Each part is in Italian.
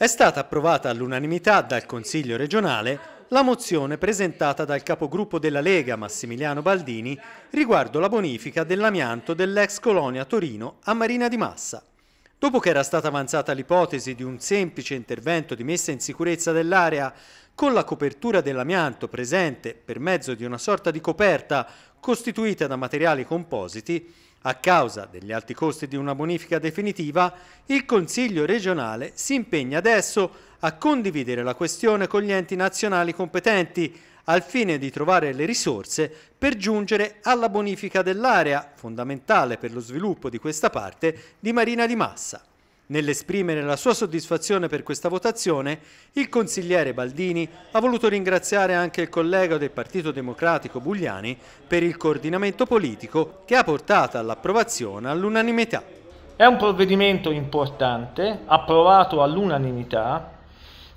È stata approvata all'unanimità dal Consiglio regionale la mozione presentata dal capogruppo della Lega Massimiliano Baldini riguardo la bonifica dell'amianto dell'ex colonia Torino a Marina di Massa. Dopo che era stata avanzata l'ipotesi di un semplice intervento di messa in sicurezza dell'area con la copertura dell'amianto presente per mezzo di una sorta di coperta costituita da materiali compositi, a causa degli alti costi di una bonifica definitiva, il Consiglio regionale si impegna adesso a condividere la questione con gli enti nazionali competenti al fine di trovare le risorse per giungere alla bonifica dell'area, fondamentale per lo sviluppo di questa parte di Marina di Massa. Nell'esprimere la sua soddisfazione per questa votazione, il consigliere Baldini ha voluto ringraziare anche il collega del Partito Democratico Bugliani per il coordinamento politico che ha portato all'approvazione all'unanimità. È un provvedimento importante, approvato all'unanimità,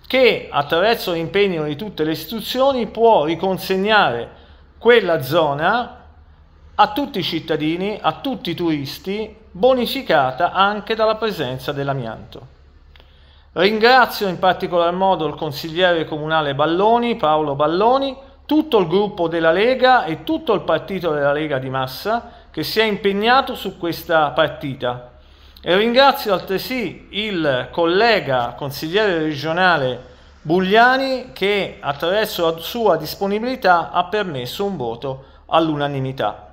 che attraverso l'impegno di tutte le istituzioni può riconsegnare quella zona a tutti i cittadini, a tutti i turisti, bonificata anche dalla presenza dell'amianto. Ringrazio in particolar modo il consigliere comunale Balloni, Paolo Balloni, tutto il gruppo della Lega e tutto il partito della Lega di Massa che si è impegnato su questa partita. E ringrazio altresì il collega consigliere regionale Bugliani che attraverso la sua disponibilità ha permesso un voto all'unanimità.